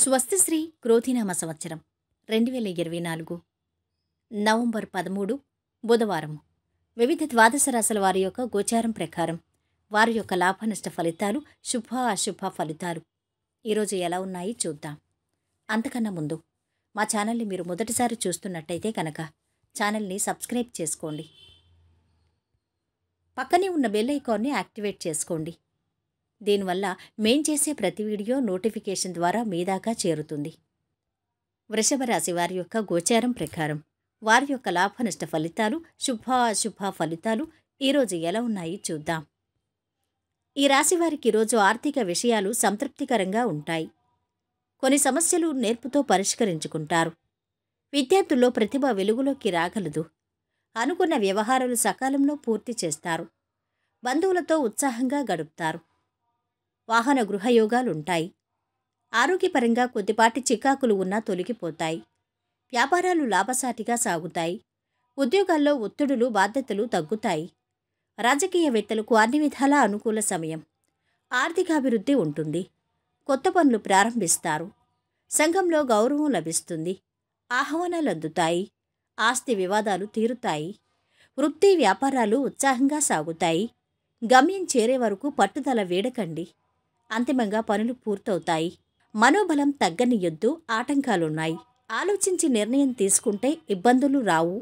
స్వస్తిశ్రీ క్రోధినామ సంవత్సరం రెండు వేల ఇరవై నాలుగు నవంబర్ పదమూడు బుధవారం వివిధ ద్వాదశ రాశుల వారి యొక్క గోచారం ప్రకారం వారి యొక్క లాభనష్ట ఫలితాలు శుభ అశుభ ఫలితాలు ఈరోజు ఎలా ఉన్నాయి చూద్దాం అంతకన్నా ముందు మా ఛానల్ని మీరు మొదటిసారి చూస్తున్నట్టయితే కనుక ఛానల్ని సబ్స్క్రైబ్ చేసుకోండి పక్కనే ఉన్న బెల్ ఐకాన్ని యాక్టివేట్ చేసుకోండి దీనివల్ల మేం చేసే ప్రతి వీడియో నోటిఫికేషన్ ద్వారా మీ దాకా చేరుతుంది వృషభ రాశి వారి యొక్క గోచారం ప్రకారం వారి యొక్క లాభనష్ట ఫలితాలు శుభ అశుభ ఫలితాలు ఈరోజు ఎలా ఉన్నాయి చూద్దాం ఈ రాశి వారికి ఈరోజు ఆర్థిక విషయాలు సంతృప్తికరంగా ఉంటాయి కొన్ని సమస్యలు నేర్పుతో పరిష్కరించుకుంటారు విద్యార్థుల్లో ప్రతిభ వెలుగులోకి రాగలదు అనుకున్న వ్యవహారాలు సకాలంలో పూర్తి చేస్తారు బంధువులతో ఉత్సాహంగా గడుపుతారు వాహన గృహయోగాలుంటాయి ఆరోగ్యపరంగా కొద్దిపాటి చికాకులు ఉన్నా తొలగిపోతాయి వ్యాపారాలు లాభసాటిగా సాగుతాయి ఉద్యోగాల్లో ఒత్తిడులు బాధ్యతలు తగ్గుతాయి రాజకీయవేత్తలకు అన్ని విధాల అనుకూల సమయం ఆర్థికాభివృద్ధి ఉంటుంది కొత్త పనులు ప్రారంభిస్తారు సంఘంలో గౌరవం లభిస్తుంది ఆహ్వానాలు అందుతాయి ఆస్తి వివాదాలు తీరుతాయి వృత్తి వ్యాపారాలు ఉత్సాహంగా సాగుతాయి గమ్యం చేరే వరకు పట్టుదల వేడకండి అంతిమంగా పనులు పూర్తవుతాయి మనోబలం తగ్గని యొద్దు ఆటంకాలున్నాయి ఆలోచించి నిర్ణయం తీసుకుంటే ఇబ్బందులు రావు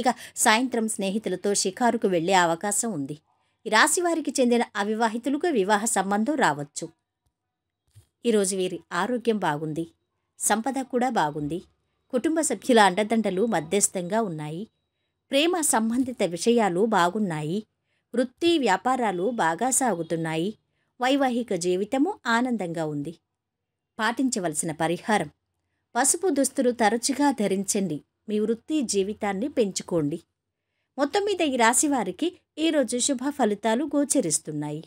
ఇక సాయంత్రం స్నేహితులతో షికారుకు వెళ్లే అవకాశం ఉంది రాశివారికి చెందిన అవివాహితులకు వివాహ సంబంధం రావచ్చు ఈరోజు వీరి ఆరోగ్యం బాగుంది సంపద కూడా బాగుంది కుటుంబ సభ్యుల అండదండలు మధ్యస్థంగా ఉన్నాయి ప్రేమ సంబంధిత విషయాలు బాగున్నాయి వృత్తి వ్యాపారాలు బాగా సాగుతున్నాయి వైవాహిక జీవితము ఆనందంగా ఉంది పాటించవలసిన పరిహారం పసుపు దుస్తులు తరచుగా ధరించండి మీ వృత్తి జీవితాన్ని పెంచుకోండి మొత్తం మీద ఈ రాశివారికి ఈరోజు శుభ ఫలితాలు గోచరిస్తున్నాయి